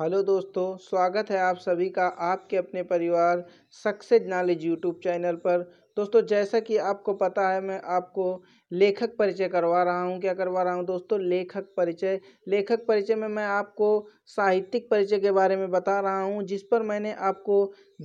hello दोस्तों स्वागत है आप सभी का आपके अपने परिवार सक्सेस नॉलेज यूट्यूब चैनल पर दोस्तों जैसा कि आपको पता है मैं आपको लेखक परिचय करवा रहा हूँ क्या करवा रहा हूँ दोस्तों लेखक परिचय लेखक परिचय में मैं आपको साहित्यिक परिचय के बारे में बता रहा हूँ जिस पर मैंने आपको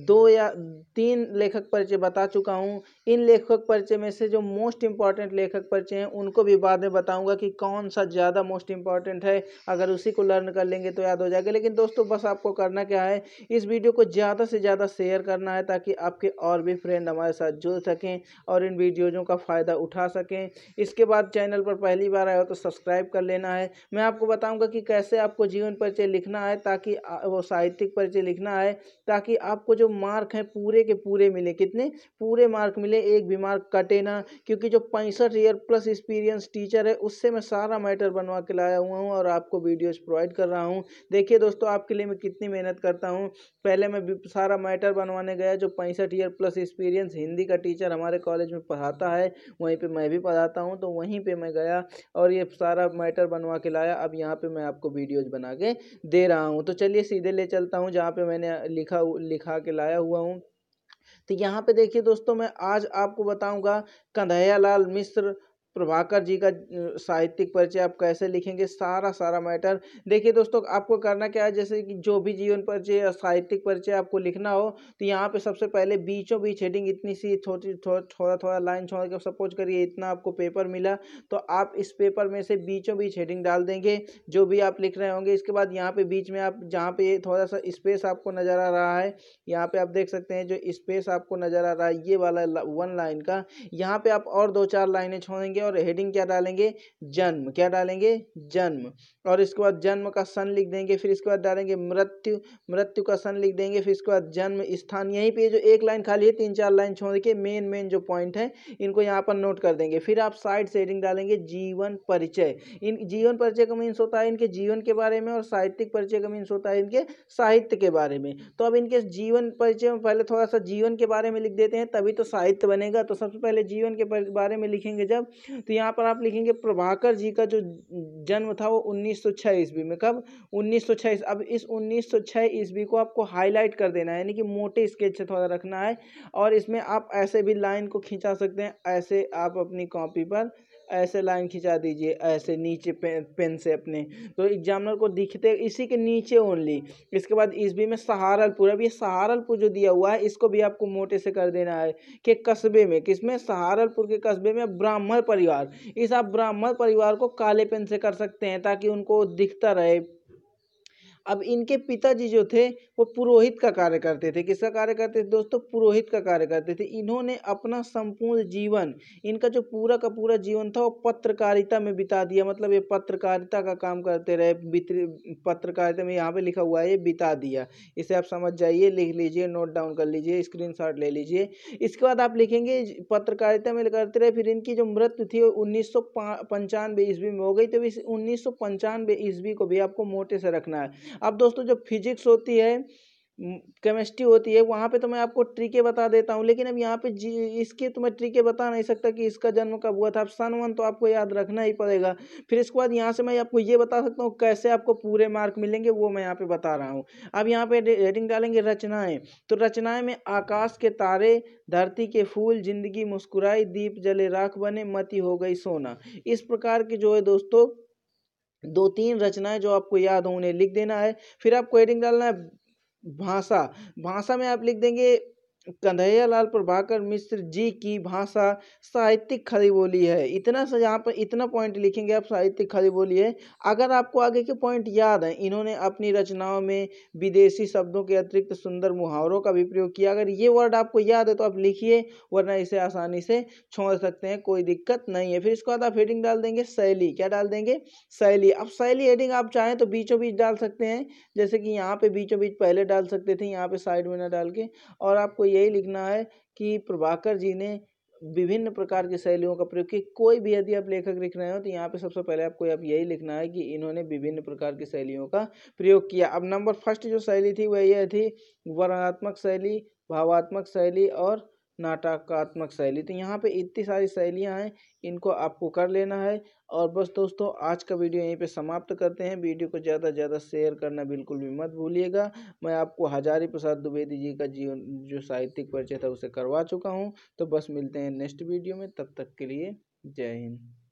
दो या तीन लेखक परिचय बता चुका हूँ इन लेखक परिचय में से जो मोस्ट इम्पॉर्टेंट लेखक परिचय हैं उनको भी बाद में बताऊँगा कि कौन सा ज़्यादा मोस्ट इम्पॉर्टेंट है अगर उसी को लर्न कर लेंगे तो याद हो जाएगा लेकिन दोस्तों बस आपको करना क्या है इस वीडियो को ज़्यादा से ज़्यादा शेयर करना है ताकि आपके और भी फ्रेंड हमारे साथ जुड़ सकें और इन वीडियोज़ों का फ़ायदा उठा सकें इसके बाद चैनल पर पहली बार आए हो तो सब्सक्राइब कर लेना है मैं आपको बताऊँगा कि कैसे आपको जीवन परिचय लिखना है ताकि वो साहित्यिक परिचय लिखना है ताकि आपको जो मार्क हैं पूरे के पूरे मिले कितने पूरे मार्क मिले एक भी मार्क कटे ना क्योंकि जो पैंसठ ईयर प्लस एक्सपीरियंस टीचर है उससे मैं सारा मैटर बनवा के लाया हुआ हूँ और आपको वीडियोस प्रोवाइड कर रहा हूँ देखिए दोस्तों आपके लिए मैं कितनी मेहनत करता हूँ पहले मैं सारा मैटर बनवाने गया गया है जो पैंसठ ईयर प्लस एक्सपीरियंस हिंदी का टीचर हमारे कॉलेज में पढ़ाता है वहीं पर मैं भी पढ़ाता हूँ तो वहीं पर मैं गया और ये सारा मैटर बनवा के लाया अब यहाँ पर मैं आपको वीडियोज़ बना के दे रहा हूँ तो चलिए सीधे ले चलता हूँ जहाँ पर मैंने लिखा लिखा के लाया हुआ हूँ तो यहाँ पे देखिए दोस्तों मैं आज आपको बताऊंगा कन्हैया लाल मिश्र प्रभाकर जी का साहित्यिक परिचय आप कैसे लिखेंगे सारा सारा मैटर देखिए दोस्तों आपको करना क्या है जैसे कि जो भी जीवन परिचय या साहित्यिक परिचय आपको लिखना हो तो यहाँ पे सबसे पहले बीचों बीच हेडिंग इतनी सी छोटी थोड़ा थोड़ा लाइन छोड़ के सपोज करिए इतना आपको पेपर मिला तो आप इस पेपर में से बीचों बीच हेडिंग डाल देंगे जो भी आप लिख रहे होंगे इसके बाद यहाँ पर बीच में आप जहाँ पे थोड़ा सा स्पेस आपको नज़र आ रहा है यहाँ पर आप देख सकते हैं जो स्पेस आपको नज़र आ रहा है ये वाला वन लाइन का यहाँ पर आप और दो चार लाइनें छोड़ेंगे और हेडिंग क्या डालेंगे जन्म क्या डालेंगे जन्म और इसके बाद जन्म का सन लिख देंगे फिर इसके बाद डालेंगे मृत्यु मृत्यु का सन लिख देंगे फिर इसके बाद जन्म स्थान यहीं पे जो एक लाइन खाली है तीन चार लाइन छोड़ के मेन मेन जो पॉइंट है इनको यहाँ पर नोट कर देंगे फिर आप साइड से हेडिंग डालेंगे जीवन परिचय इन जीवन परिचय का मीन्स होता है इनके जीवन के बारे में और साहित्यिक परिचय का मीन्स होता है इनके साहित्य के बारे में तो अब इनके जीवन परिचय में पहले थोड़ा सा जीवन के बारे में लिख देते हैं तभी तो साहित्य बनेगा तो सबसे पहले जीवन के बारे में लिखेंगे जब तो यहाँ पर आप लिखेंगे प्रभाकर जी का जो जन्म था वो 1906 ईस्वी में कब 1906 अब इस 1906 ईस्वी को आपको हाईलाइट कर देना है यानी कि मोटे स्केच से थोड़ा रखना है और इसमें आप ऐसे भी लाइन को खींचा सकते हैं ऐसे आप अपनी कॉपी पर ऐसे लाइन खिंचा दीजिए ऐसे नीचे पे, पेन से अपने तो एग्जामिनर को दिखते इसी के नीचे ओनली इसके बाद इस भी में सहारनपुर अब ये सहारनपुर जो दिया हुआ है इसको भी आपको मोटे से कर देना है कि कस्बे में किसमें सहारनपुर के कस्बे में ब्राह्मण परिवार इस आप ब्राह्मण परिवार को काले पेन से कर सकते हैं ताकि उनको दिखता रहे अब इनके पिताजी जो थे वो पुरोहित का कार्य करते थे किसका कार्य करते थे दोस्तों पुरोहित का कार्य करते थे इन्होंने अपना संपूर्ण जीवन इनका जो पूरा का पूरा जीवन था वो पत्रकारिता में बिता दिया मतलब ये पत्रकारिता का काम करते रहे पत्रकारिता में यहाँ पे लिखा हुआ है ये बिता दिया इसे आप समझ जाइए लिख लीजिए नोट डाउन कर लीजिए स्क्रीन ले लीजिए इसके बाद आप लिखेंगे पत्रकारिता में करते रहे फिर इनकी जो मृत्यु थी वो उन्नीस ईस्वी में हो गई तो इस उन्नीस ईस्वी को भी आपको मोटे से रखना है अब दोस्तों जो फिजिक्स होती है केमिस्ट्री होती है वहाँ पे तो मैं आपको ट्रिके बता देता हूँ लेकिन अब यहाँ पे जी इसके तो मैं ट्रिके बता नहीं सकता कि इसका जन्म कब हुआ था अब सन वन तो आपको याद रखना ही पड़ेगा फिर इसके बाद यहाँ से मैं आपको ये बता सकता हूँ कैसे आपको पूरे मार्क मिलेंगे वो मैं यहाँ पे बता रहा हूँ अब यहाँ पे रेडिंग डालेंगे रचनाएँ तो रचनाएँ में आकाश के तारे धरती के फूल जिंदगी मुस्कुराई दीप जले राख बने मती हो गई सोना इस प्रकार के जो है दोस्तों दो तीन रचनाएं जो आपको याद हो उन्हें लिख देना है फिर आपको हेडिंग डालना है भाषा भाषा में आप लिख देंगे लाल प्रभाकर मिश्र जी की भाषा साहित्यिक खड़ी बोली है इतना सा यहाँ पर इतना पॉइंट लिखेंगे आप साहित्यिक खड़ी बोली है अगर आपको आगे के पॉइंट याद हैं इन्होंने अपनी रचनाओं में विदेशी शब्दों के अतिरिक्त सुंदर मुहावरों का भी प्रयोग किया अगर ये वर्ड आपको याद है तो आप लिखिए वरना इसे आसानी से छोड़ सकते हैं कोई दिक्कत नहीं है फिर इसके बाद आप हेडिंग डाल देंगे शैली क्या डाल देंगे शैली अब शैली हेडिंग आप चाहें तो बीचों बीच डाल सकते हैं जैसे कि यहाँ पे बीचों बीच पहले डाल सकते थे यहाँ पे साइड में ना डाल के और आपको यही लिखना है कि प्रभाकर जी ने विभिन्न प्रकार की शैलियों का प्रयोग किया कोई भी यदि आप लेखक लिख रहे हो तो यहाँ पे सबसे पहले आपको आप यही लिखना है कि इन्होंने विभिन्न प्रकार की शैलियों का प्रयोग किया अब नंबर फर्स्ट जो शैली थी वह यह थी वर्णात्मक शैली भावात्मक शैली और नाटकात्मक शैली तो यहाँ पे इतनी सारी शैलियाँ हैं इनको आपको कर लेना है और बस दोस्तों आज का वीडियो यहीं पे समाप्त करते हैं वीडियो को ज़्यादा से ज़्यादा शेयर करना बिल्कुल भी मत भूलिएगा मैं आपको हजारी प्रसाद द्विवेदी जी का जीवन जो साहित्यिक परिचय था उसे करवा चुका हूँ तो बस मिलते हैं नेक्स्ट वीडियो में तब तक के लिए जय हिंद